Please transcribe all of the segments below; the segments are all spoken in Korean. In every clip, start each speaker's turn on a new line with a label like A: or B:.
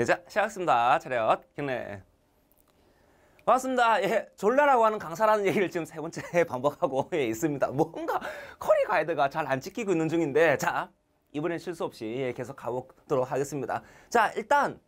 A: 네, 자, 시작하겠습니다. 차렷, 경례. 반갑습니다. 예, 졸라라고 하는 강사라는 얘기를 지금 세 번째 반복하고 예, 있습니다. 뭔가 커리 가이드가 잘 안 찍히고 있는 중인데, 자, 이번엔 실수 없이 예, 계속 가보도록 하겠습니다. 자, 일단,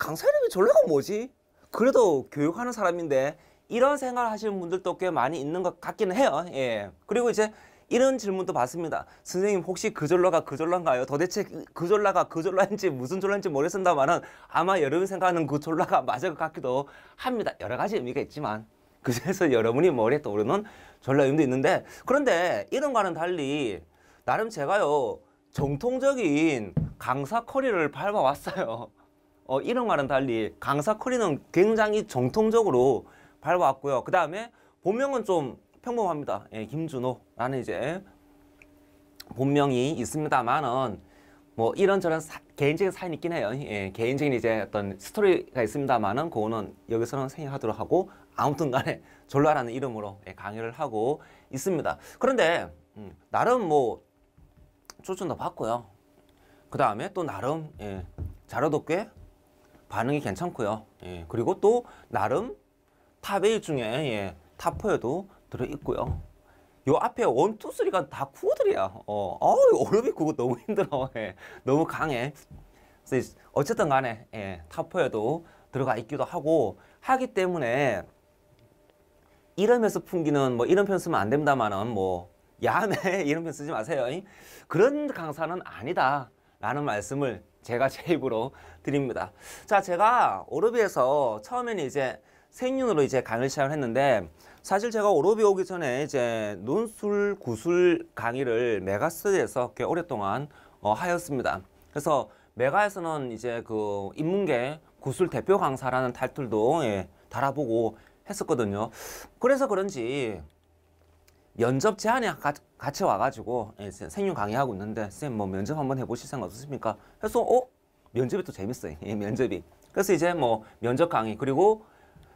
A: 강사 이름이 졸라가 뭐지? 그래도 교육하는 사람인데, 이런 생각을 하시는 분들도 꽤 많이 있는 것 같기는 해요. 예. 그리고 이제 이런 질문도 받습니다. 선생님 혹시 그졸라가 그졸라인가요? 도대체 그졸라가 그졸라인지 무슨 졸라인지 모르겠습니다만은 아마 여러분 생각하는 그졸라가 맞을 것 같기도 합니다. 여러 가지 의미가 있지만 그래서 여러분이 머리에 떠오르는 졸라의미도 있는데 그런데 이런 거와는 달리 나름 제가요 정통적인 강사 커리를 밟아왔어요. 어, 이런 거와는 달리 강사 커리는 굉장히 정통적으로 밟아왔고요. 그 다음에 본명은 좀 평범합니다. 예, 김준호라는 이제 본명이 있습니다만은 뭐 이런저런 사, 개인적인 사연이 있긴 해요. 예, 개인적인 이제 어떤 스토리가 있습니다만은 그거는 여기서는 생략하도록 하고 아무튼 간에 졸라라는 이름으로 예, 강의를 하고 있습니다. 그런데 음, 나름 뭐 추천도 받고요. 그 다음에 또 나름 예, 자료도 꽤 반응이 괜찮고요. 예, 그리고 또 나름 탑 A 중에 예, 탑4에도 들어있고요. 요 앞에 원, 투, 쓰리가 다 구어들이야. 어, 어우, 오르비 구고 너무 힘들어. 예. 너무 강해. 그래서 어쨌든 간에, 예, 타포에도 들어가 있기도 하고, 하기 때문에, 이러면서 풍기는, 뭐, 이런 편 쓰면 안 된다마는, 뭐, 야매, 이런 편 쓰지 마세요. 이? 그런 강사는 아니다. 라는 말씀을 제가 제 입으로 드립니다. 자, 제가 오르비에서 처음에는 이제 생윤으로 이제 강의 시작을 했는데, 사실 제가 오로 비오기 전에 이제 논술 구술 강의를 메가스에서 꽤 오랫동안 어, 하였습니다. 그래서 메가에서는 이제 그 인문계 구술 대표 강사라는 탈이도 예, 달아보고 했었거든요. 그래서 그런지 면접 제안에 같이 와가지고 예, 생윤 강의하고 있는데 선생님 뭐 면접 한번 해보실 생각 없으십니까? 해서 어? 면접이 또 재밌어요. 예, 면접이. 그래서 이제 뭐 면접 강의 그리고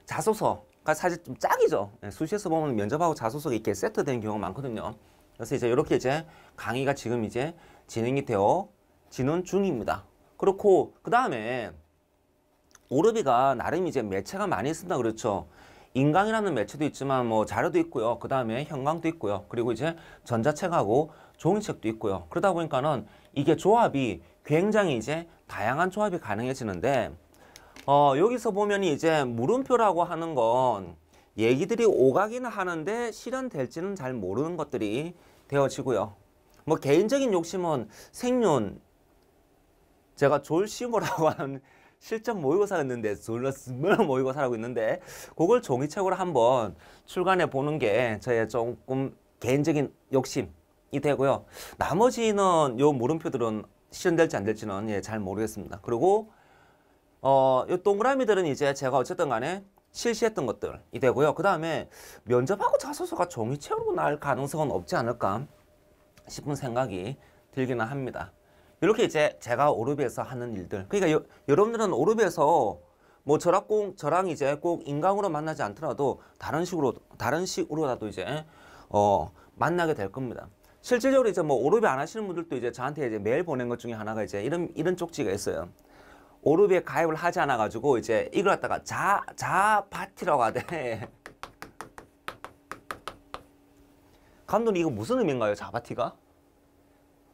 A: 자소서 사실 좀 짝이죠. 예, 수시에서 보면 면접하고 자소서가 이렇게 세트된 경우가 많거든요. 그래서 이제 이렇게 이제 강의가 지금 이제 진행이 되어 진행 중입니다. 그렇고 그 다음에 오르비가 나름 이제 매체가 많이 쓴다 그렇죠. 인강이라는 매체도 있지만 뭐 자료도 있고요. 그 다음에 형광도 있고요. 그리고 이제 전자책하고 종이책도 있고요. 그러다 보니까는 이게 조합이 굉장히 이제 다양한 조합이 가능해지는데 어, 여기서 보면 이제 물음표라고 하는 건 얘기들이 오가기는 하는데 실현될지는 잘 모르는 것들이 되어지고요. 뭐 개인적인 욕심은 생윤 제가 졸시모라고 하는 실전 모의고사였는데 졸라스 모의고사라고 있는데 그걸 종이책으로 한번 출간해 보는 게 저의 조금 개인적인 욕심이 되고요. 나머지는 요 물음표들은 실현될지 안 될지는 예, 잘 모르겠습니다. 그리고 어, 이 동그라미들은 이제 제가 어쨌든 간에 실시했던 것들이 되고요. 그 다음에 면접하고 자소서가 종이책으로 날 가능성은 없지 않을까 싶은 생각이 들기는 합니다. 이렇게 이제 제가 오르비에서 하는 일들. 그러니까 여, 여러분들은 오르비에서 뭐 저랑 꼭, 저랑 이제 꼭 인강으로 만나지 않더라도 다른 식으로, 다른 식으로라도 이제, 어, 만나게 될 겁니다. 실질적으로 이제 뭐 오르비 안 하시는 분들도 이제 저한테 이제 메일 보낸 것 중에 하나가 이제 이런, 이런 쪽지가 있어요. 오르비에 가입을 하지 않아 가지고 이제 이걸 갖다가 자, 자 파티라고 하대. 감독님 이거 무슨 의미인가요? 자바티가?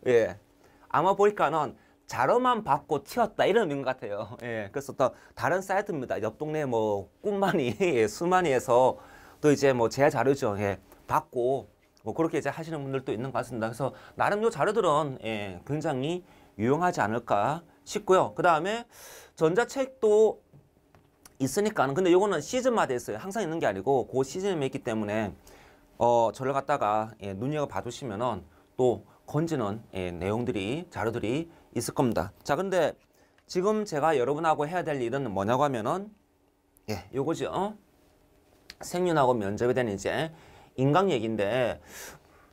A: 예. 아마 보니까는 자료만 받고 튀었다 이런 의미인 것 같아요. 예. 그래서 또 다른 사이트입니다. 옆 동네 뭐 꿈만이 예, 수만이에서 또 이제 뭐 제 자료죠. 예. 받고 뭐 그렇게 이제 하시는 분들도 있는 것 같습니다. 그래서 나름 요 자료들은 예, 굉장히 유용하지 않을까 쉽고요그 다음에 전자책도 있으니까 근데 이거는 시즌마다 있어요. 항상 있는 게 아니고 그 시즌에 있기 때문에 어, 저를 갖다가 예, 눈여겨봐 주시면 또 건지는 예, 내용들이 자료들이 있을 겁니다. 자 근데 지금 제가 여러분하고 해야 될 일은 뭐냐고 하면은 예, 요거죠. 생윤하고 면접에 대한 이제 인강 얘기인데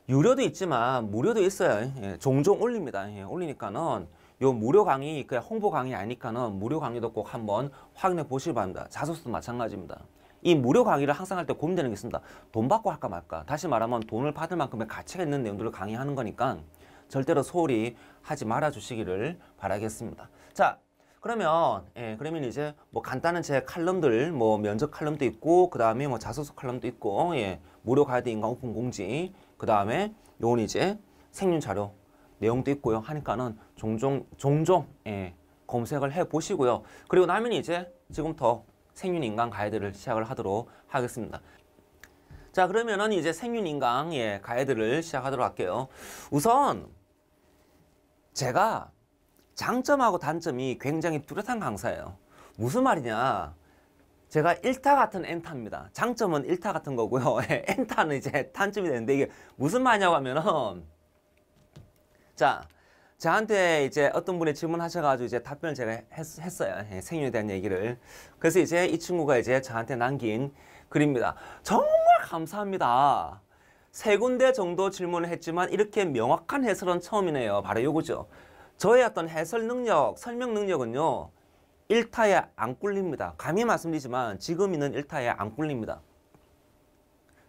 A: 유료도 있지만 무료도 있어요. 예, 종종 올립니다. 예, 올리니까는 요 무료 강의 그냥 홍보 강의 아니까는 무료 강의도 꼭 한번 확인해 보시기 바랍니다. 자소서도 마찬가지입니다. 이 무료 강의를 항상 할 때 고민되는 게 있습니다. 돈 받고 할까 말까. 다시 말하면 돈을 받을 만큼의 가치가 있는 내용들을 강의하는 거니까 절대로 소홀히 하지 말아 주시기를 바라겠습니다. 자, 그러면 예, 그러면 이제 뭐 간단한 제 칼럼들 뭐 면접 칼럼도 있고 그다음에 뭐 자소서 칼럼도 있고 예, 무료 가이드 인간 오픈 공지 그다음에 요건 이제 생윤 자료 내용도 있고요. 하니까는 종종 종종 예, 검색을 해 보시고요. 그리고 나면 이제 지금부터 생윤인강 가이드를 시작을 하도록 하겠습니다. 자 그러면은 이제 생윤인강 예, 가이드를 시작하도록 할게요. 우선 제가 장점하고 단점이 굉장히 뚜렷한 강사예요. 무슨 말이냐? 제가 1타 같은 엔타입니다. 장점은 1타 같은 거고요. 예, 엔타는 이제 단점이 되는데 이게 무슨 말이냐고 하면은 자, 저한테 이제 어떤 분이 질문하셔가지고 이제 답변을 제가 했, 어요 예, 생일에 대한 얘기를. 그래서 이제 이 친구가 이제 저한테 남긴 글입니다. 정말 감사합니다. 세 군데 정도 질문을 했지만 이렇게 명확한 해설은 처음이네요. 바로 이거죠 저의 어떤 해설 능력, 설명 능력은요. 1타에 안 꿀립니다. 감히 말씀드리지만 지금 있는 1타에 안 꿀립니다.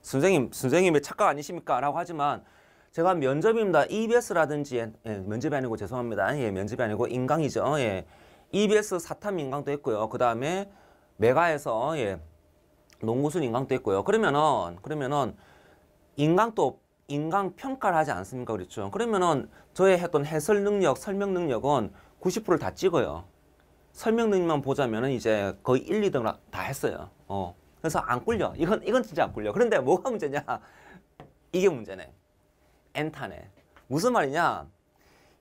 A: 선생님, 선생님의 착각 아니십니까? 라고 하지만 제가 면접입니다. EBS라든지 예, 예, 면접이 아니고 죄송합니다. 예, 면접이 아니고 인강이죠. 예. EBS 사탐 인강도 했고요. 그 다음에 메가에서 예, 농구순 인강도 했고요. 그러면은 그러면은 인강도 인강 평가를 하지 않습니까? 그렇죠. 그러면은 저의 했던 해설 능력, 설명 능력은 90%를 다 찍어요. 설명 능력만 보자면은 이제 거의 1, 2등을 다 했어요. 어. 그래서 안 꿀려. 이건 이건 진짜 안 꿀려. 그런데 뭐가 문제냐? 이게 문제네. 엔타네. 무슨 말이냐?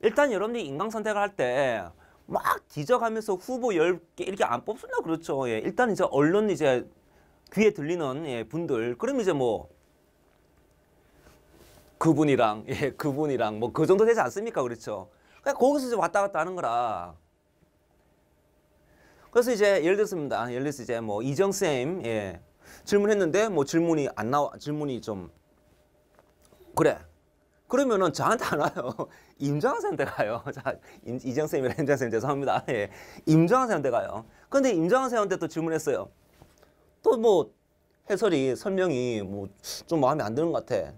A: 일단 여러분들이 인강 선택을 할 때 막 뒤져가면서 후보 열 개 이렇게 안 뽑습니다. 그렇죠. 예, 일단 이제 언론 이제 귀에 들리는 예, 분들 그럼 이제 뭐 그분이랑 예, 그분이랑 뭐 그 정도 되지 않습니까? 그렇죠. 그냥 거기서 이제 왔다 갔다 하는 거라. 그래서 이제 예를 들었습니다. 예를 들어서 이제 뭐 이정 쌤 예, 질문했는데 뭐 질문이 안 나와 질문이 좀 그래 그러면은 저한테 안 와요. 임정한쌤한테 가요. 자, 이정쌤이랑 임정한쌤 죄송합니다. 예. 임정한쌤한테 가요. 근데 임정한쌤한테 또 질문했어요. 또 뭐 해설이 설명이 뭐 좀 마음에 안 드는 것 같아.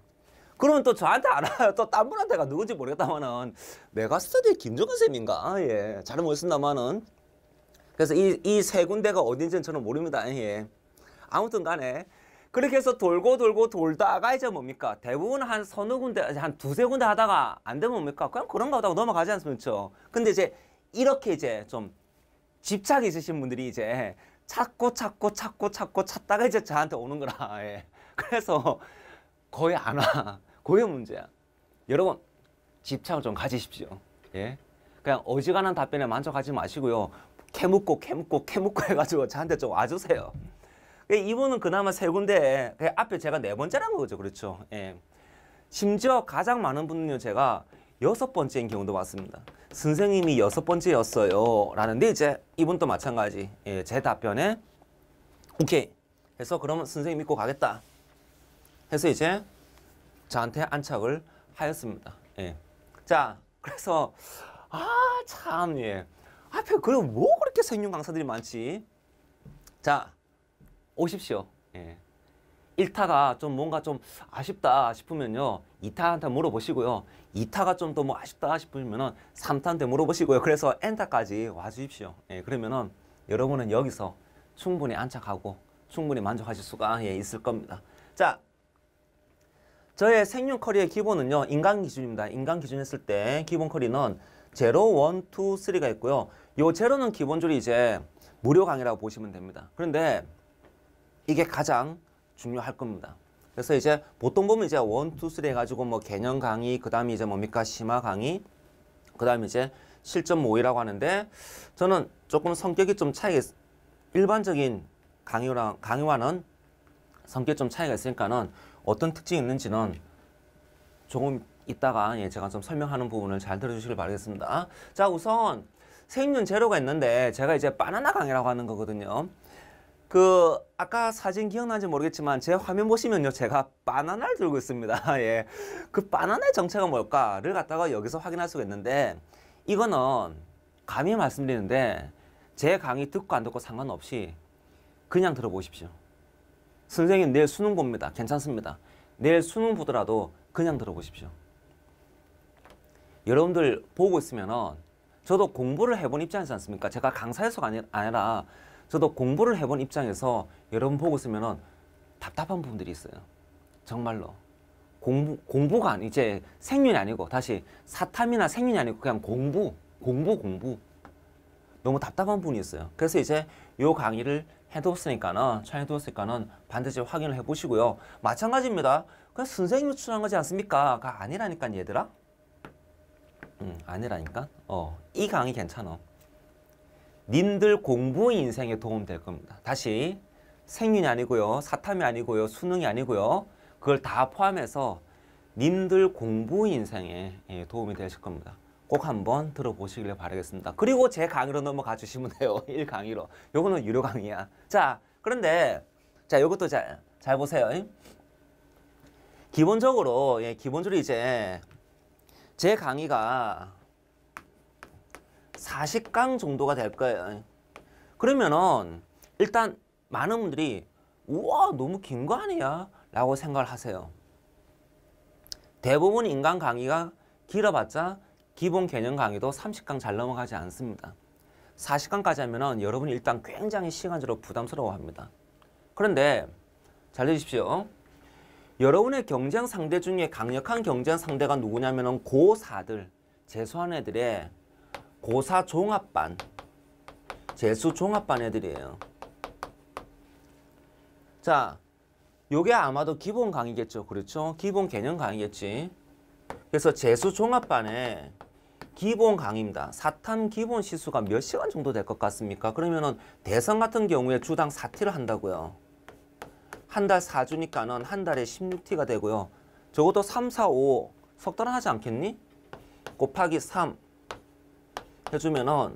A: 그러면 또 저한테 안 와요. 또딴 분한테 가 누군지 모르겠다마는 메가스터디 김정은 쌤인가? 예. 잘 모르겠습니다마는. 그래서 이이세 군데가 어딘지는 저는 모릅니다. 예. 아무튼 간에 그렇게 해서 돌고 돌고 돌다가 이제 뭡니까? 대부분 한 서너 군데, 한 두세 군데 하다가 안 되면 뭡니까? 그냥 그런가 보다고 넘어가지 않습니까? 그렇죠? 근데 이제 이렇게 이제 좀 집착이 있으신 분들이 이제 찾고 찾고 찾고 찾고 찾다가 이제 저한테 오는 거라. 예. 그래서 거의 안 와. 그게 문제야. 여러분, 집착을 좀 가지십시오. 예. 그냥 어지간한 답변에 만족하지 마시고요. 캐묻고 캐묻고 캐묻고 해가지고 저한테 좀 와주세요. 예, 이분은 그나마 세 군데 그 앞에 제가 네 번째라는 거죠. 그렇죠. 예. 심지어 가장 많은 분은요. 제가 여섯 번째인 경우도 많습니다. 선생님이 여섯 번째였어요. 라는데 이제 이분도 마찬가지. 예, 제 답변에 오케이 해서 그러면 선생님 믿고 가겠다. 해서 이제 저한테 안착을 하였습니다. 예. 자, 그래서 아, 참 예. 앞에 그럼 뭐 그렇게 생윤 강사들이 많지? 자, 오십시오. 예. 1타가 좀 뭔가 좀 아쉽다 싶으면요. 2타한테 물어보시고요. 2타가 좀 더 뭐 아쉽다 싶으면은 3타한테 물어보시고요. 그래서 엔타까지 와주십시오. 예, 그러면은 여러분은 여기서 충분히 안착하고 충분히 만족하실 수가 예, 있을 겁니다. 자, 저의 생윤 커리의 기본은요. 인간 기준입니다. 인간 기준 했을 때 기본 커리는 제로, 원, 투, 쓰가 있고요. 요 제로는 기본적으로 이제 무료 강의라고 보시면 됩니다. 그런데 이게 가장 중요할 겁니다. 그래서 이제 보통 보면 이제 원, 투, 쓰리 해가지고 뭐 개념 강의, 그 다음에 이제 뭡니까 심화 강의, 그 다음에 이제 실전 모의라고 하는데 저는 조금 성격이 좀 차이가 일반적인 강의랑 강의와는 성격 이좀 차이가 있으니까는 어떤 특징이 있는지는 조금 이따가 예, 제가 좀 설명하는 부분을 잘 들어주시길 바라겠습니다. 자 우선 생윤 재료가 있는데 제가 이제 바나나 강의라고 하는 거거든요. 그 아까 사진 기억나는지 모르겠지만 제 화면 보시면요 제가 바나나를 들고 있습니다 예. 그 바나나의 정체가 뭘까를 갖다가 여기서 확인할 수가 있는데 이거는 감히 말씀드리는데 제 강의 듣고 안 듣고 상관없이 그냥 들어보십시오 선생님 내일 수능 봅니다 괜찮습니다 내일 수능 보더라도 그냥 들어보십시오 여러분들 보고 있으면 저도 공부를 해본 입장이지 않습니까 제가 강사에서가 아니라 저도 공부를 해본 입장에서 여러분 보고 있으면 답답한 부분들이 있어요. 정말로. 공부, 공부가 이제 생윤이 아니고 다시 사탐이나 생윤이 아니고 그냥 공부, 공부, 공부. 너무 답답한 부분이 있어요. 그래서 이제 요 강의를 해두었으니까는, 촬해두었으니까는 반드시 확인을 해보시고요. 마찬가지입니다. 그냥 선생님 추천한 거지 않습니까?가 아니라니까 얘들아. 음, 아니라니까. 어, 이 강의 괜찮아. 님들 공부 인생에 도움될 겁니다. 다시 생윤이 아니고요. 사탐이 아니고요. 수능이 아니고요. 그걸 다 포함해서 님들 공부 인생에 예, 도움이 되실 겁니다. 꼭 한번 들어보시길 바라겠습니다. 그리고 제 강의로 넘어가 주시면 돼요. 1강의로. 요거는 유료 강의야. 자, 그런데 자, 요것도 잘, 잘 보세요. 기본적으로, 예, 기본적으로 이제 제 강의가 40강 정도가 될 거예요. 그러면은 일단 많은 분들이 우와 너무 긴 거 아니야? 라고 생각을 하세요. 대부분 인간 강의가 길어봤자 기본 개념 강의도 30강 잘 넘어가지 않습니다. 40강까지 하면 여러분이 일단 굉장히 시간적으로 부담스러워합니다. 그런데 잘 들으십시오. 여러분의 경쟁 상대 중에 강력한 경쟁 상대가 누구냐면 고4들, 재수한 애들의 고사 종합반, 재수 종합반 애들이에요. 자, 요게 아마도 기본 강의겠죠. 그렇죠? 기본 개념 강의겠지. 그래서 재수 종합반에 기본 강의입니다. 사탐 기본 시수가 몇 시간 정도 될 것 같습니까? 그러면은 대선 같은 경우에 주당 4티를 한다고요. 한 달 4주니까는 한 달에 16티가 되고요. 적어도 3, 4, 5 석달 하지 않겠니? 곱하기 3, 해주면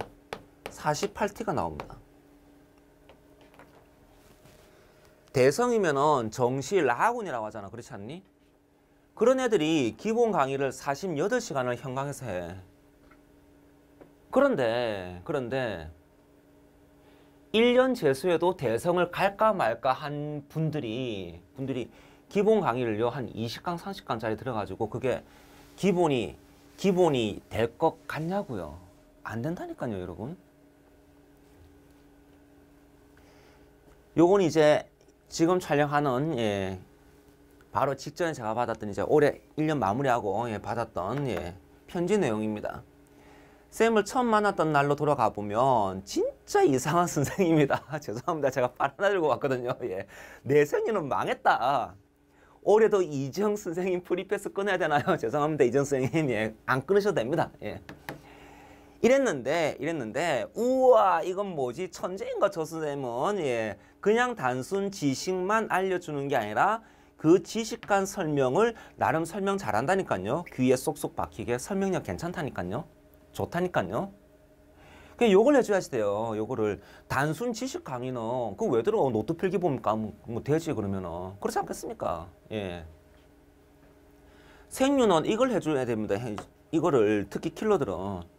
A: 48T가 나옵니다. 대성이면 정시 라군이라고 하잖아. 그렇지 않니? 그런 애들이 기본 강의를 48시간을 현강에서 해. 그런데 그런데 1년 재수에도 대성을 갈까 말까 한 분들이 분들이 기본 강의를요 한 20강 30강짜리 들어가지고 그게 기본이 기본이 될 것 같냐고요. 안 된다니까요, 여러분. 요건 이제 지금 촬영하는 예, 바로 직전에 제가 받았던 이제 올해 1년 마무리하고 예, 받았던 예, 편지 내용입니다. 쌤을 처음 만났던 날로 돌아가 보면 진짜 이상한 선생님이다. 죄송합니다. 제가 빨아들고 왔거든요. 예. 내 생일은 망했다. 올해도 이지 선생님 프리패스 끊어야 되나요? 죄송합니다. 이지 선생님 예, 안 끊으셔도 됩니다. 예. 이랬는데 이랬는데 우와 이건 뭐지 천재인가 저 선생님은 예 그냥 단순 지식만 알려주는 게 아니라 그 지식 간 설명을 나름 설명 잘한다니까요 귀에 쏙쏙 박히게 설명력 괜찮다니까요 좋다니까요 그 요걸 해줘야지 돼요 요거를 단순 지식 강의는 그왜 들어 노트 필기 봅니까 뭐, 뭐 되지 그러면은 그렇지 않겠습니까 예 생유는 이걸 해줘야 됩니다 이거를 특히 킬러들은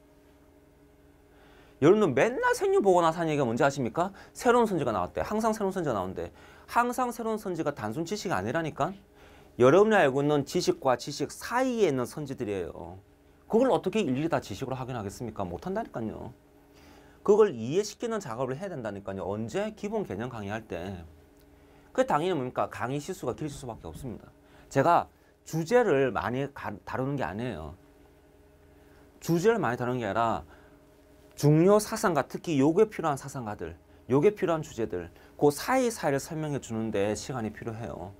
A: 여러분 맨날 생유 보거나 사는 얘기가 뭔지 아십니까? 새로운 선지가 나왔대. 항상 새로운 선지가 나온대. 항상 새로운 선지가 단순 지식이 아니라니까. 여러분이 알고 있는 지식과 지식 사이에 있는 선지들이에요. 그걸 어떻게 일일이 다 지식으로 확인하겠습니까? 못한다니까요. 그걸 이해시키는 작업을 해야 된다니까요. 언제? 기본 개념 강의할 때. 그 당연히 뭡니까? 강의 실수가 길 수밖에 없습니다. 제가 주제를 많이 다루는 게 아니에요. 주제를 많이 다루는 게 아니라 중요 사상가 특히 요게 필요한 사상가들 요게 필요한 주제들 그 사이사이를 설명해 주는데 시간이 필요해요.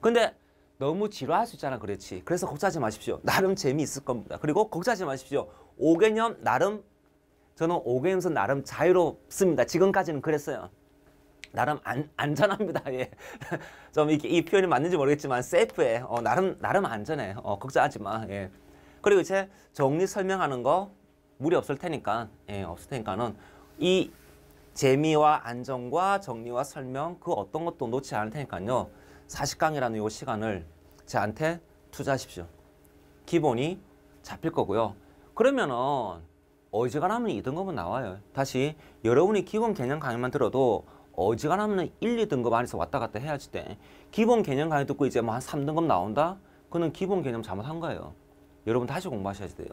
A: 근데 너무 지루할 수 있잖아 그렇지. 그래서 걱정하지 마십시오. 나름 재미있을 겁니다. 그리고 걱정하지 마십시오. 5개념 나름 저는 5개념에서 나름 자유롭습니다. 지금까지는 그랬어요. 나름 안, 안전합니다. 예. 좀 이렇게 이 표현이 맞는지 모르겠지만 세이프해. 어, 나름 나름 안전해. 어, 걱정하지 마. 예. 그리고 이제 정리 설명하는 거 물이 없을 테니까 예, 없을 테니까는 이 재미와 안정과 정리와 설명 그 어떤 것도 놓지 않을 테니까요. 40강이라는 이 시간을 저한테 투자하십시오. 기본이 잡힐 거고요. 그러면은 어지간하면 2등급은 나와요. 다시 여러분이 기본 개념 강의만 들어도 어지간하면 1, 2등급 안에서 왔다 갔다 해야지 돼. 기본 개념 강의 듣고 이제 뭐 한 3등급 나온다? 그는 기본 개념 잘못한 거예요. 여러분 다시 공부하셔야 돼요.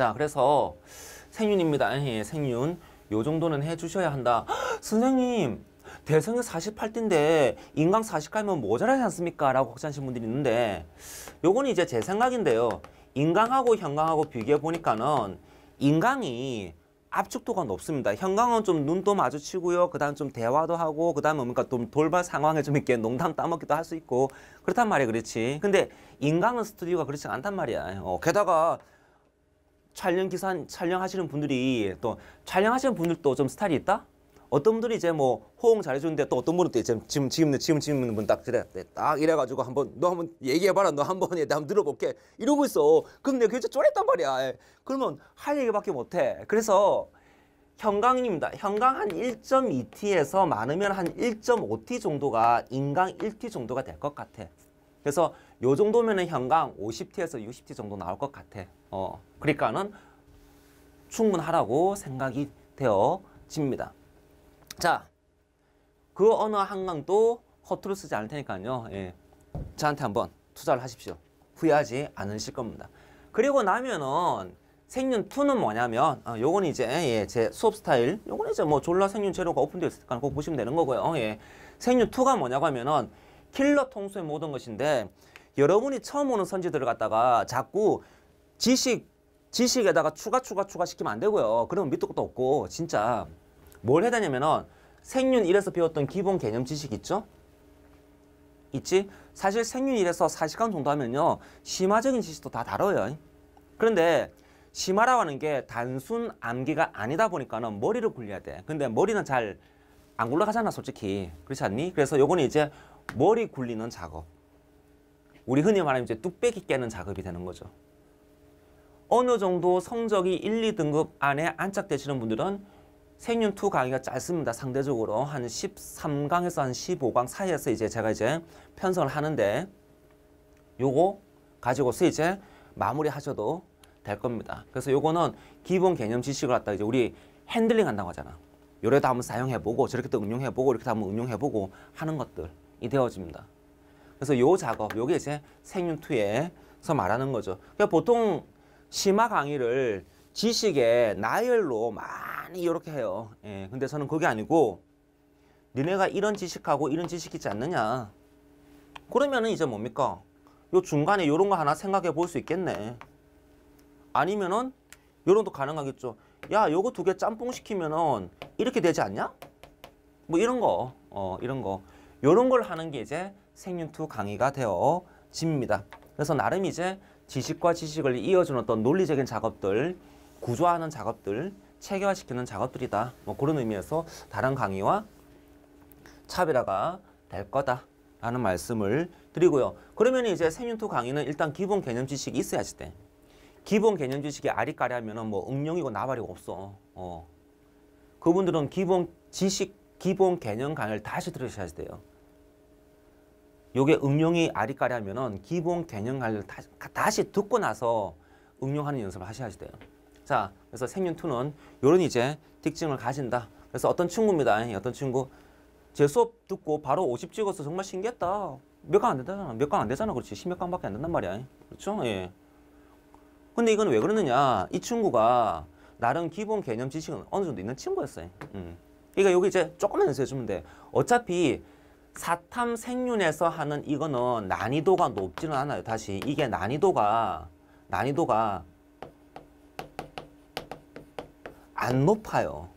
A: 자, 그래서 생윤입니다. 예, 생윤. 요 정도는 해주셔야 한다. 헉, 선생님, 대성이 4 8대인데 인강 40가면 모자라지 않습니까? 라고 걱정하시는 분들이 있는데 요건 이제 제 생각인데요. 인강하고 현강하고 비교해보니까는 인강이 압축도가 높습니다. 현강은 좀 눈도 마주치고요. 그 다음 좀 대화도 하고 그 다음에 뭡니까 좀 돌발 상황에 좀있게 농담 따먹기도 할 수 있고 그렇단 말이에요. 그렇지. 근데 인강은 스튜디오가 그렇지 않단 말이야. 어, 게다가 촬영 기사 촬영하시는 분들이 또 촬영하시는 분들도 좀 스타일이 있다. 어떤 분들이 이제 뭐 호응 잘해주는데 또 어떤 분들 이제 지금 지금 지금 지금 분딱 그래 네, 딱 이래가지고 한번 너 한번 얘기해봐라 너 한번 얘 한번 들어볼게 이러고 있어. 근데 그게 쪼랬단 말이야. 예. 그러면 할 얘기밖에 못해. 그래서 형광입니다. 형광 한 1.2T에서 많으면 한 1.5T 정도가 인강 1T 정도가 될 것 같아. 그래서 요 정도면은 현강 50T에서 60T 정도 나올 것 같아. 어, 그러니까는 충분하라고 생각이 되어집니다. 자, 그 어느 한강도 허투루 쓰지 않을 테니까요. 예, 저한테 한번 투자를 하십시오. 후회하지 않으실 겁니다. 그리고 나면은 생윤2는 뭐냐면 어, 요건 이제 예, 제 수업 스타일 요건 이제 뭐 졸라 생윤 재료가 오픈되어 있으니까 꼭 보시면 되는 거고요. 어, 예. 생윤2가 뭐냐고 하면은 킬러 통수의 모든 것인데 여러분이 처음 오는 선지들을 갖다가 자꾸 지식, 지식에다가 추가, 추가, 추가 시키면 안 되고요. 그러면 밑도 것도 없고, 진짜. 뭘 해야 되냐면은 생윤 1에서 배웠던 기본 개념 지식 있죠? 있지? 사실 생윤 1에서 4시간 정도 하면요. 심화적인 지식도 다 다뤄요. 그런데 심화라고 하는 게 단순 암기가 아니다 보니까는 머리를 굴려야 돼. 근데 머리는 잘 안 굴러가잖아, 솔직히. 그렇지 않니? 그래서 요거는 이제 머리 굴리는 작업. 우리 흔히 말하면 이제 뚝배기 깨는 작업이 되는 거죠. 어느 정도 성적이 1, 2등급 안에 안착되시는 분들은 생윤2 강의가 짧습니다. 상대적으로 한 13강에서 한 15강 사이에서 이제 제가 이제 편성을 하는데 요거 가지고서 이제 마무리하셔도 될 겁니다. 그래서 요거는 기본 개념 지식을 갖다 이제 우리 핸들링 한다고 하잖아. 요래도 한번 사용해보고 저렇게 또 응용해보고 이렇게 한번 응용해보고 하는 것들이 되어집니다. 그래서 요 작업, 요게 이제 생윤투에서 말하는 거죠. 그러니까 보통 심화 강의를 지식의 나열로 많이 이렇게 해요. 예, 근데 저는 그게 아니고 니네가 이런 지식하고 이런 지식 있지 않느냐. 그러면은 이제 뭡니까? 요 중간에 요런 거 하나 생각해 볼 수 있겠네. 아니면은 요런 도 가능하겠죠. 야, 요거 두 개 짬뽕 시키면은 이렇게 되지 않냐? 뭐 이런 거. 어, 이런 거. 요런 걸 하는 게 이제 생윤투 강의가 되어집니다. 그래서 나름 이제 지식과 지식을 이어주는 어떤 논리적인 작업들, 구조하는 작업들, 체계화시키는 작업들이다. 뭐 그런 의미에서 다른 강의와 차별화가 될 거다. 라는 말씀을 드리고요. 그러면 이제 생윤투 강의는 일단 기본 개념 지식이 있어야지 돼. 기본 개념 지식이 아리까리하면 뭐 응용이고 나발이고 없어. 어. 그분들은 기본 지식, 기본 개념 강의를 다시 들으셔야 돼요. 요게 응용이 아리까리하면은 기본 개념을 관 다시 듣고 나서 응용하는 연습을 하셔야 돼요. 자, 그래서 생윤투는 요런 이제 특징을 가진다. 그래서 어떤 친구입니다. 어떤 친구 제 수업 듣고 바로 50 찍어서 정말 신기했다. 몇 강안 되잖아. 몇 강안 되잖아. 그렇지. 십몇 강밖에 안 된단 말이야. 그렇죠? 예. 근데 이건 왜 그러느냐. 이 친구가 나름 기본 개념 지식은 어느 정도 있는 친구였어요. 음. 그러니까 여기 이제 조금만 연습해주면 돼. 어차피 사탐 생윤에서 하는 이거는 난이도가 높지는 않아요. 다시 이게 난이도가 난이도가 안 높아요.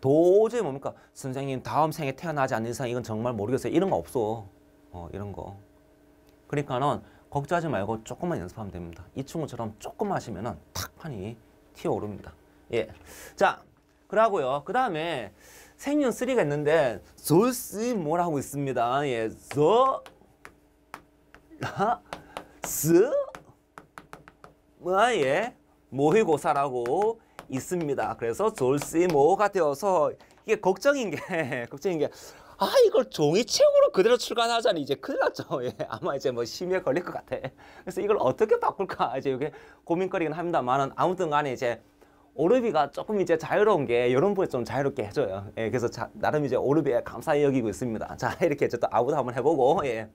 A: 도저히 뭡니까? 선생님 다음 생에 태어나지 않는 이상 이건 정말 모르겠어요. 이런 거 없어. 어, 이런 거. 그러니까는 걱정하지 말고 조금만 연습하면 됩니다. 이 친구처럼 조금 만 하시면은 탁 판이 튀어오릅니다. 예. 자, 그러고요. 그 다음에 생년 리가 있는데 솔스 뭐라고 있습니다. 예, 저, 라, 스, 아, 예, 모의고사라고 있습니다. 그래서 졸시 뭐가 되어서 이게 걱정인 게 걱정인 게 아 이걸 종이책으로 그대로 출간하자니 이제 큰일 났죠. 예, 아마 이제 뭐 심의에 걸릴 것 같아. 그래서 이걸 어떻게 바꿀까 이제 이게 고민거리긴 합니다만은 아무튼 간에 이제 오르비가 조금 이제 자유로운 게여름 부분 좀 자유롭게 해줘요. 예, 그래서 자, 나름 이제 오르비에 감사히 여기고 있습니다. 자, 이렇게 저도 아웃 한번 해보고, 예.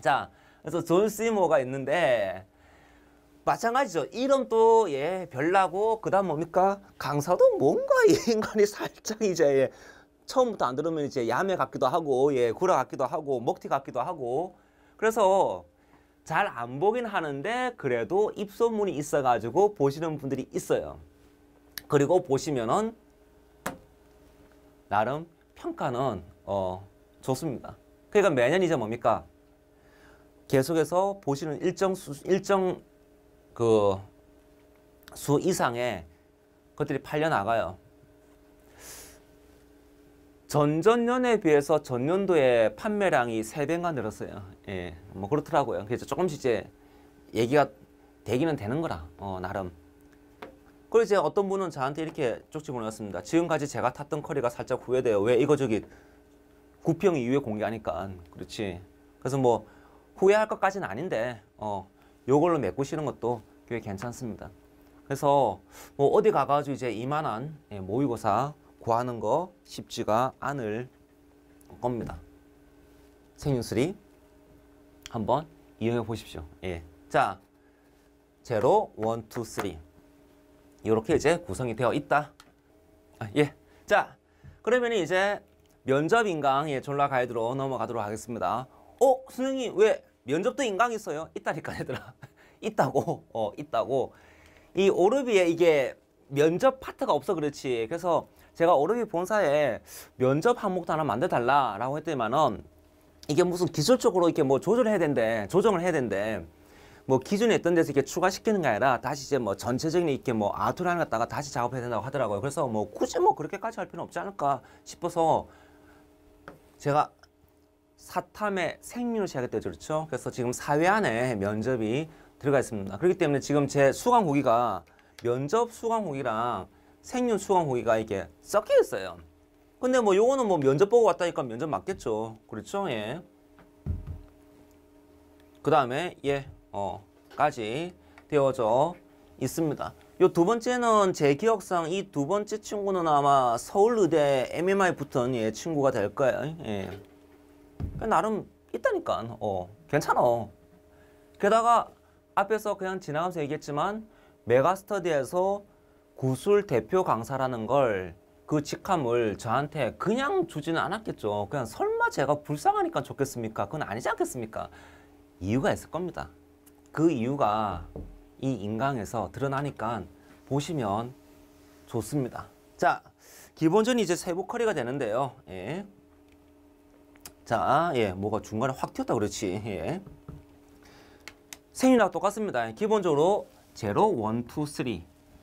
A: 자, 그래서 존 시모가 있는데, 마찬가지죠. 이름도 예, 별나고, 그 다음 뭡니까? 강사도 뭔가 이 인간이 살짝 이제, 예, 처음부터 안 들으면 이제 야매 같기도 하고, 예, 구라 같기도 하고, 먹튀 같기도 하고, 그래서 잘 안 보긴 하는데, 그래도 입소문이 있어가지고 보시는 분들이 있어요. 그리고 보시면은 나름 평가는 어, 좋습니다. 그러니까 매년 이제 뭡니까? 계속해서 보시는 일정 수, 일정 그 수 이상의 것들이 팔려 나가요. 전전년에 비해서 전년도에 판매량이 세배가 늘었어요. 예, 뭐 그렇더라고요. 그래서 조금씩 이제 얘기가 되기는 되는 거라, 어, 나름. 그리고 이제 어떤 분은 저한테 이렇게 쪽지 보내왔습니다. 지금까지 제가 탔던 커리가 살짝 후회돼요. 왜 이거 저기 구평 이후에 공개하니까 그렇지. 그래서 뭐 후회할 것까지는 아닌데 어 요걸로 메꾸시는 것도 꽤 괜찮습니다. 그래서 뭐 어디 가가지고 이제 이만한 예, 모의고사 구하는 거 쉽지가 않을 겁니다. 생윤술이 한번 이용해 보십시오. 예. 자, 제로, 원, 투, 쓰리. 이렇게 이제 구성이 되어 있다. 아, 예. 예. 자, 그러면 이제 면접 인강 예, 졸라 가이드로 넘어가도록 하겠습니다. 어, 선생님 왜 면접도 인강 있어요? 있다니까 얘들아. 있다고. 어, 있다고. 이 오르비에 이게 면접 파트가 없어 그렇지. 그래서 제가 오르비 본사에 면접 항목도 하나 만들어 달라라고 했더니만은 이게 무슨 기술적으로 이렇게 뭐 조절해야 된대. 조정을 해야 된대. 뭐 기존에 있던 데서 이렇게 추가시키는 게 아니라 다시 이제 뭐 전체적인 이렇게 뭐 아트를 하나 갖다가 다시 작업해야 된다고 하더라고요. 그래서 뭐 굳이 뭐 그렇게까지 할 필요는 없지 않을까 싶어서 제가 사탐에 생리로 시작했죠. 그렇죠? 그래서 지금 사회 안에 면접이 들어가 있습니다. 그렇기 때문에 지금 제 수강 후기가 면접 수강 후기랑 생윤 수강 후기가 이게 섞여 있어요. 근데 뭐 요거는 뭐 면접 보고 왔다니까 면접 맞겠죠. 그렇죠? 예. 그 다음에 예 어, 까지 되어져 있습니다. 요 두 번째는 제 기억상 이 두 번째 친구는 아마 서울의대 MMI 붙은 예, 친구가 될 거예요. 예. 그러니까 나름 있다니까. 어, 괜찮아. 게다가 앞에서 그냥 지나가면서 얘기했지만 메가스터디에서 구술 대표 강사라는 걸 그 직함을 저한테 그냥 주지는 않았겠죠. 그냥 설마 제가 불쌍하니까 좋겠습니까? 그건 아니지 않겠습니까? 이유가 있을 겁니다. 그 이유가 이 인강에서 드러나니까 보시면 좋습니다. 자, 기본전이 이제 세부 커리가 되는데요. 예. 자, 예, 뭐가 중간에 확 튀었다 그렇지. 예. 생일이랑 똑같습니다. 예, 기본적으로 0, 1, 2,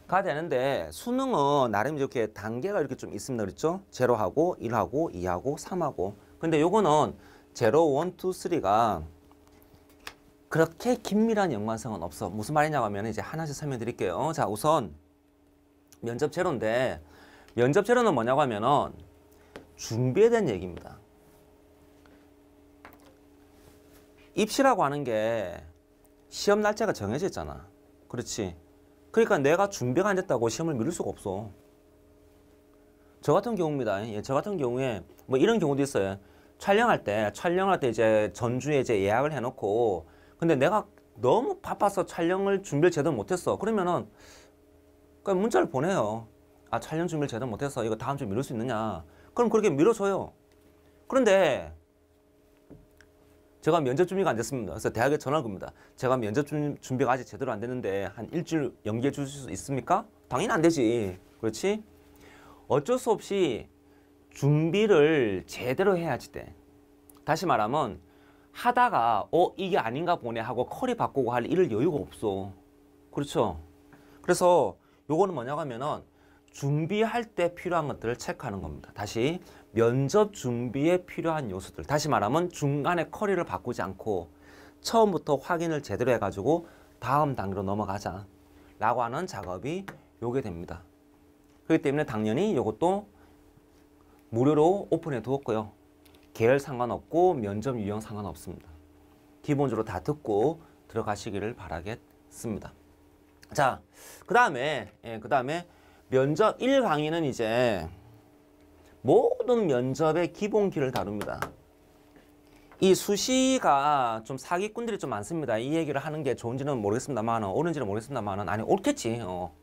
A: 3가 되는데 수능은 나름 이렇게 단계가 이렇게 좀 있습니다. 그렇죠? 0하고 1하고 2하고 3하고 근데 요거는 0, 1, 2, 3가 그렇게 긴밀한 연관성은 없어. 무슨 말이냐 하면 이제 하나씩 설명드릴게요. 자, 우선 면접 제로인데 면접 제로는 뭐냐고 하면 준비에 대한 얘기입니다. 입시라고 하는 게 시험 날짜가 정해져 있잖아. 그렇지. 그러니까 내가 준비가 안 됐다고 시험을 미룰 수가 없어. 저 같은 경우입니다. 예, 저 같은 경우에 뭐 이런 경우도 있어요. 촬영할 때, 촬영할 때 이제 전주에 이제 예약을 해놓고 근데 내가 너무 바빠서 촬영을 준비를 제대로 못했어. 그러면은 그냥 문자를 보내요. 아 촬영 준비를 제대로 못해서 이거 다음 주에 미룰 수 있느냐. 그럼 그렇게 미뤄줘요. 그런데 제가 면접 준비가 안 됐습니다. 그래서 대학에 전화를 겁니다. 제가 면접 준비가 아직 제대로 안 됐는데 한 일주일 연기해 주실 수 있습니까? 당연히 안 되지. 그렇지? 어쩔 수 없이 준비를 제대로 해야지 돼. 다시 말하면 하다가 어 이게 아닌가 보네 하고 커리 바꾸고 할 이럴 여유가 없어 그렇죠 그래서 요거는 뭐냐고 하면은 준비할 때 필요한 것들을 체크하는 겁니다 다시 면접 준비에 필요한 요소들 다시 말하면 중간에 커리를 바꾸지 않고 처음부터 확인을 제대로 해가지고 다음 단계로 넘어가자 라고 하는 작업이 요게 됩니다 그렇기 때문에 당연히 요것도 무료로 오픈해 두었고요 계열 상관없고 면접 유형 상관없습니다. 기본적으로 다 듣고 들어가시기를 바라겠습니다. 자, 그 다음에, 예, 그 다음에 면접 1강의는 이제 모든 면접의 기본기를 다룹니다. 이 수시가 좀 사기꾼들이 좀 많습니다. 이 얘기를 하는 게 좋은지는 모르겠습니다만, 옳은지는 모르겠습니다만, 아니, 옳겠지. 어.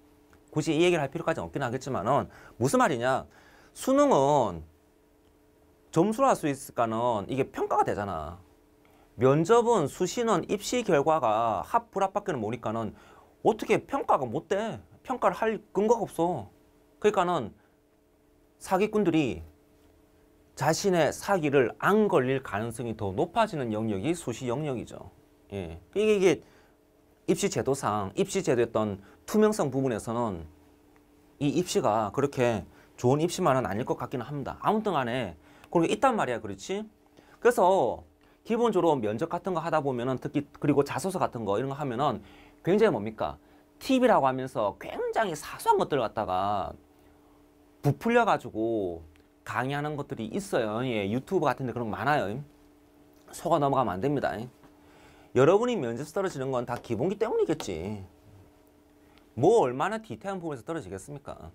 A: 굳이 이 얘기를 할 필요까지 없긴 하겠지만, 무슨 말이냐. 수능은 점수를 할 수 있을까는 이게 평가가 되잖아. 면접은 수시는 입시 결과가 합 불합밖에는 모니까는 어떻게 평가가 못 돼. 평가를 할 근거가 없어. 그러니까는 사기꾼들이 자신의 사기를 안 걸릴 가능성이 더 높아지는 영역이 수시 영역이죠. 예. 이게, 이게 입시 제도상 입시 제도였던 투명성 부분에서는 이 입시가 그렇게 좋은 입시만은 아닐 것 같기는 합니다. 아무튼 간에 그런 게 있단 말이야. 그렇지? 그래서 기본적으로 면접 같은 거 하다 보면은 특히 그리고 자소서 같은 거 이런 거 하면은 굉장히 뭡니까? 팁이라고 하면서 굉장히 사소한 것들 갖다가 부풀려 가지고 강의하는 것들이 있어요. 예, 유튜브 같은 데 그런 거 많아요. 속아 넘어가면 안 됩니다. 여러분이 면접에서 떨어지는 건 다 기본기 때문이겠지. 뭐 얼마나 디테일한 부분에서 떨어지겠습니까?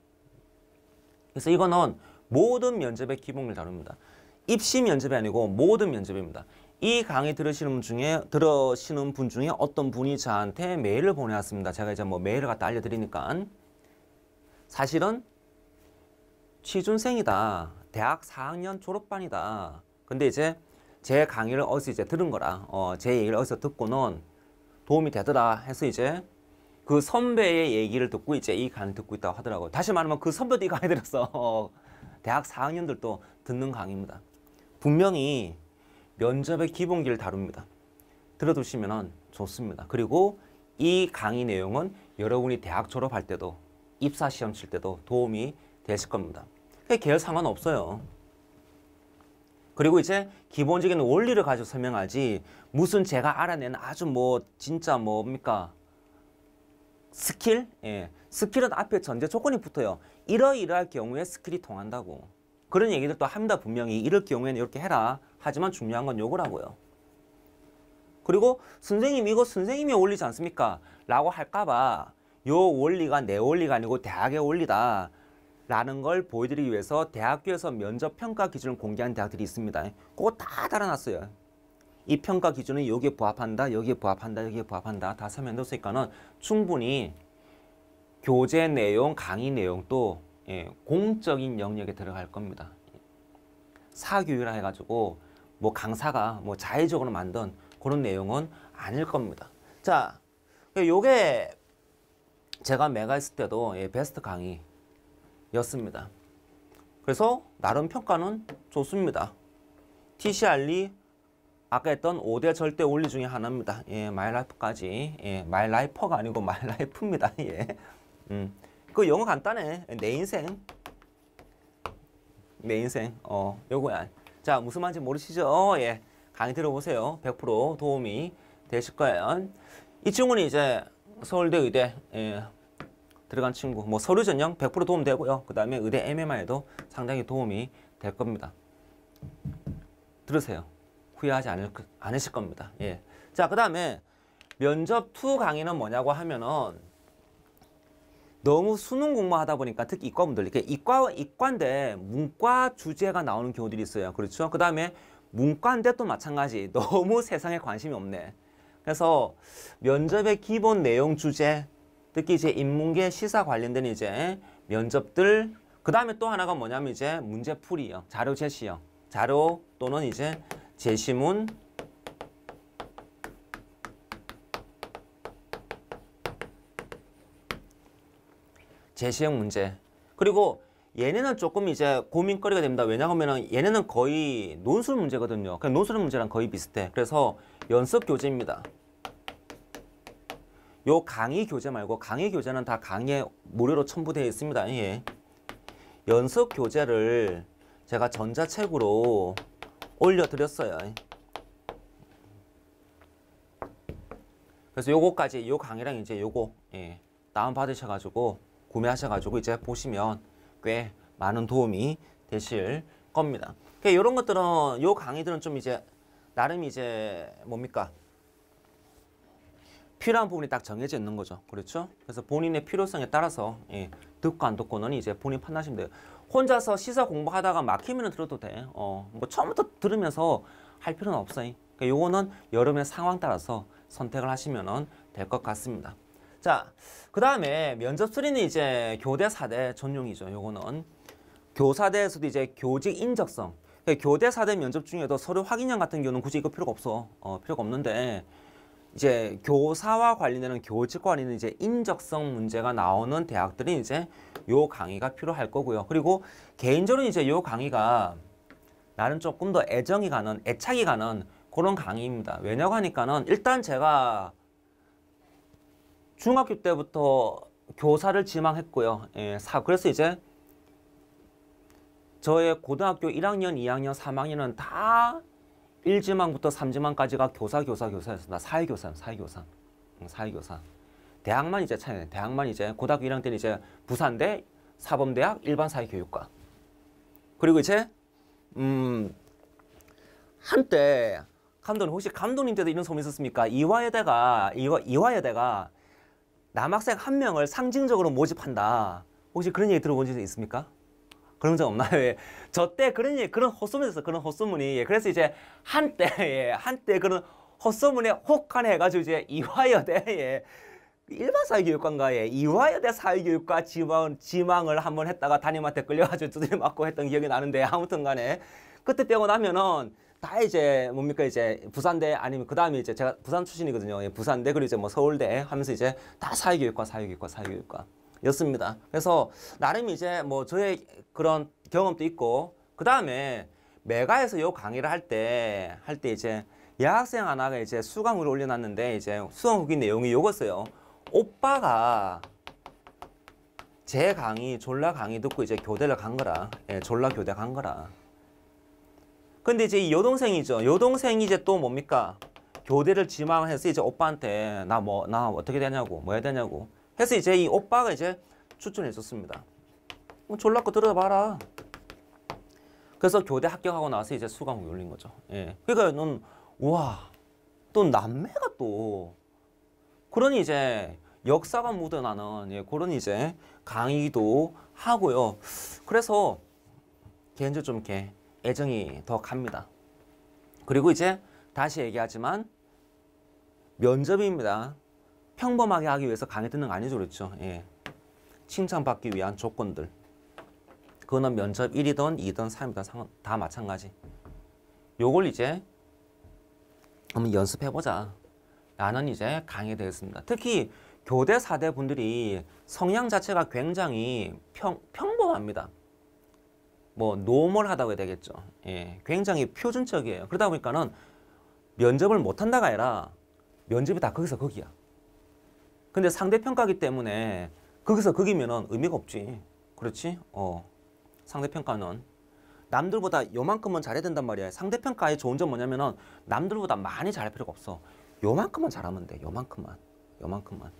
A: 그래서 이거는 모든 면접의 기본을 다룹니다. 입시 면접이 아니고 모든 면접입니다. 이 강의 들으시는 분 중에 들으시는 분 중에 어떤 분이 저한테 메일을 보내왔습니다. 제가 이제 뭐 메일을 갖다 알려드리니까 사실은 취준생이다. 대학 4학년 졸업반이다. 근데 이제 제 강의를 어디서 이제 들은 거라 어, 제 얘기를 어디서 듣고는 도움이 되더라 해서 이제 그 선배의 얘기를 듣고 이제 이 강의 듣고 있다고 하더라고요. 다시 말하면 그 선배도 이 강의 들었어. 대학 4학년들도 듣는 강의입니다. 분명히 면접의 기본기를 다룹니다. 들어두시면 좋습니다. 그리고 이 강의 내용은 여러분이 대학 졸업할 때도 입사시험 칠 때도 도움이 되실 겁니다. 계열 상관없어요. 그리고 이제 기본적인 원리를 가지고 설명하지 무슨 제가 알아낸 아주 뭐 진짜 뭡니까 스킬? 예. 스킬은 앞에 전제 조건이 붙어요. 이러이러할 경우에 스킬이 통한다고. 그런 얘기를 또 합니다. 분명히 이럴 경우에는 이렇게 해라. 하지만 중요한 건 요거라고요. 그리고 선생님 이거 선생님이 올리지 않습니까? 라고 할까봐 요 원리가 내 원리가 아니고 대학의 원리다. 라는 걸 보여드리기 위해서 대학교에서 면접 평가 기준을 공개한 대학들이 있습니다. 그거 다 달아놨어요. 이 평가 기준은 여기에 부합한다, 여기에 부합한다, 여기에 부합한다. 다 설명됐으니까는 해 충분히 교재 내용, 강의 내용 또 예, 공적인 영역에 들어갈 겁니다. 사교육이라 해가지고 뭐 강사가 뭐 자의적으로 만든 그런 내용은 아닐 겁니다. 자, 예, 요게 제가 메가 했을 때도 예, 베스트 강의였습니다. 그래서 나름 평가는 좋습니다. TCR이 아까 했던 5대 절대 원리 중에 하나입니다. 예, 마일라이프까지. 예, 마일라이퍼가 아니고 마일라이프입니다. 예. 음. 그 영어 간단해. 내 인생. 내 인생. 어, 요거야. 자, 무슨 말인지 모르시죠? 예. 강의 들어보세요. 100% 도움이 되실 거예요. 이 친구는 이제 서울대 의대 예, 들어간 친구. 뭐 서류 전형 100% 도움 되고요. 그 다음에 의대 MMI에도 상당히 도움이 될 겁니다. 들으세요. 후회하지 않을, 그, 않으실 겁니다. 예. 자, 그 다음에 면접 2 강의는 뭐냐고 하면은 너무 수능 공부하다 보니까 특히 이과분들 이렇게 이과 이과인데 문과 주제가 나오는 경우들이 있어요. 그렇죠? 그다음에 문과인데 또 마찬가지 너무 세상에 관심이 없네. 그래서 면접의 기본 내용 주제 특히 이제 인문계 시사 관련된 이제 면접들 그다음에 또 하나가 뭐냐면 이제 문제풀이요. 자료 제시요. 자료 또는 이제 제시문 제시형 문제 그리고 얘네는 조금 이제 고민거리가 됩니다 왜냐하면 얘네는 거의 논술 문제거든요 그냥 논술 문제랑 거의 비슷해 그래서 연습 교재입니다 요 강의 교재 말고 강의 교재는 다 강의에 무료로 첨부되어 있습니다 예. 연습 교재를 제가 전자책으로 올려드렸어요 그래서 요거까지 요 강의랑 이제 요거 예, 다운받으셔가지고 구매하셔가지고 이제 보시면 꽤 많은 도움이 되실 겁니다. 그러니까 이런 것들은 요 강의들은 좀 이제 나름 이제 뭡니까 필요한 부분이 딱 정해져 있는 거죠. 그렇죠? 그래서 본인의 필요성에 따라서 예, 듣고 안 듣고는 이제 본인 판단하시면 돼요. 혼자서 시사 공부하다가 막히면 들어도 돼. 어, 뭐 처음부터 들으면서 할 필요는 없어요. 그러니까 요거는 여러의 상황 따라서 선택을 하시면 될 것 같습니다. 자, 그 다음에 면접 수리는 이제 교대사대 전용이죠. 요거는 교사대에서도 이제 교직 인적성. 그러니까 교대사대 면접 중에도 서류 확인형 같은 경우는 굳이 이거 필요가 없어. 어, 필요가 없는데 이제 교사와 관련되는 교직 관련된 이제 인적성 문제가 나오는 대학들은 이제 요 강의가 필요할 거고요. 그리고 개인적으로 이제 요 강의가 나는 조금 더 애정이 가는, 애착이 가는 그런 강의입니다. 왜냐고 하니까는 일단 제가 중학교 때부터 교사를 지망했고요. 예, 사, 그래서 이제 저의 고등학교 1학년, 2학년, 3학년은 다 1지망부터 3지망까지가 교사, 교사, 교사였습니다. 사회교사, 음, 사회교사, 사회교사. 대학만 이제 차이네. 대학만 이제 고등학교 1학년 때는 이제 부산대, 사범대학, 일반사회교육과. 그리고 이제 음 한때 감독님 혹시 감독님 때도 이런 소문 있었습니까? 이화여대가 이화, 여대가 남학생 한 명을 상징적으로 모집한다. 혹시 그런 얘기 들어본 적 있습니까? 그런 적 없나요? 예. 저때 그런 얘기, 그런 헛소문이었어 그런 헛소문이. 예. 그래서 이제 한때, 예. 한때 그런 헛소문에 혹한해 가지고 이제 이화여대, 예. 일반 사회교육관과인에 예, 이화여대 사회교육과 지망, 지망을 한번 했다가 담임한테 끌려가지고 두들려 맞고 했던 기억이 나는데 아무튼 간에 그때 떼고 나면은 다 이제 뭡니까 이제 부산대 아니면 그 다음에 이제 제가 부산 출신이거든요. 예, 부산대 그리고 이제 뭐 서울대 하면서 이제 다 사회교육과 사회교육과 사회교육과 였습니다. 그래서 나름 이제 뭐 저의 그런 경험도 있고 그 다음에 메가에서 요 강의를 할 때 할 때 이제 여학생 하나가 이제 수강으로 올려놨는데 이제 수강 후기 내용이 요거였어요. 오빠가 제 강의 졸라 강의 듣고 이제 교대를 간 거라. 예, 졸라 교대 간 거라. 근데 이제 이 여동생이죠. 여동생이 이제 또 뭡니까? 교대를 지망해서 이제 오빠한테 나 뭐나 뭐, 어떻게 되냐고 뭐 해야 되냐고 해서 이제 이 오빠가 이제 추천해 줬습니다. 뭐 졸라고 들어봐라. 그래서 교대 합격하고 나서 이제 수강을 올린 거죠. 예. 그러니까 넌 우와 또 남매가 또 그런 이제 역사가 묻어나는 예, 그런 이제 강의도 하고요. 그래서 개인적으로 좀 이렇게 애정이 더 갑니다. 그리고 이제 다시 얘기하지만 면접입니다. 평범하게 하기 위해서 강의 듣는 거 아니죠. 그렇죠. 예. 칭찬받기 위한 조건들. 그거는 면접 1이든 2든 3이든 다 마찬가지. 요걸 이제 한번 연습해보자. 라는 이제 강의 되겠습니다. 특히 교대 사대 분들이 성향 자체가 굉장히 평, 평범합니다. 뭐 노멀하다고 해야 되겠죠. 예, 굉장히 표준적이에요. 그러다 보니까는 면접을 못 한다가 아니라 면접이 다 거기서 거기야. 근데 상대평가기 때문에 거기서 거기면 의미가 없지. 그렇지? 어. 상대평가는 남들보다 요만큼은 잘해야 된단 말이야. 상대평가의 좋은 점 뭐냐면은 남들보다 많이 잘할 필요가 없어. 요만큼만 잘하면 돼. 요만큼만. 요만큼만.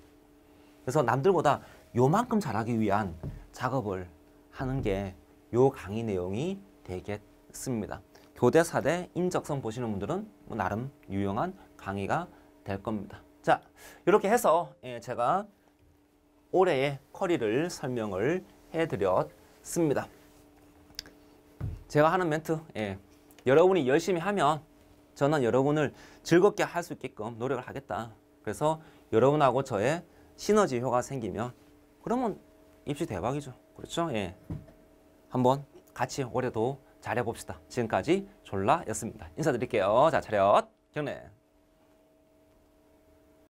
A: 그래서 남들보다 요만큼 잘하기 위한 작업을 하는 게요 강의 내용이 되겠습니다. 교대사 대 인적성 보시는 분들은 뭐 나름 유용한 강의가 될 겁니다. 자, 이렇게 해서 예, 제가 올해의 커리를 설명을 해드렸습니다. 제가 하는 멘트, 예, 여러분이 열심히 하면 저는 여러분을 즐겁게 할 수 있게끔 노력을 하겠다. 그래서 여러분하고 저의 시너지 효과가 생기면 그러면 입시 대박이죠. 그렇죠? 예. 한번 같이 올해도 잘해봅시다. 지금까지 졸라였습니다. 인사드릴게요. 자, 차렷. 경례.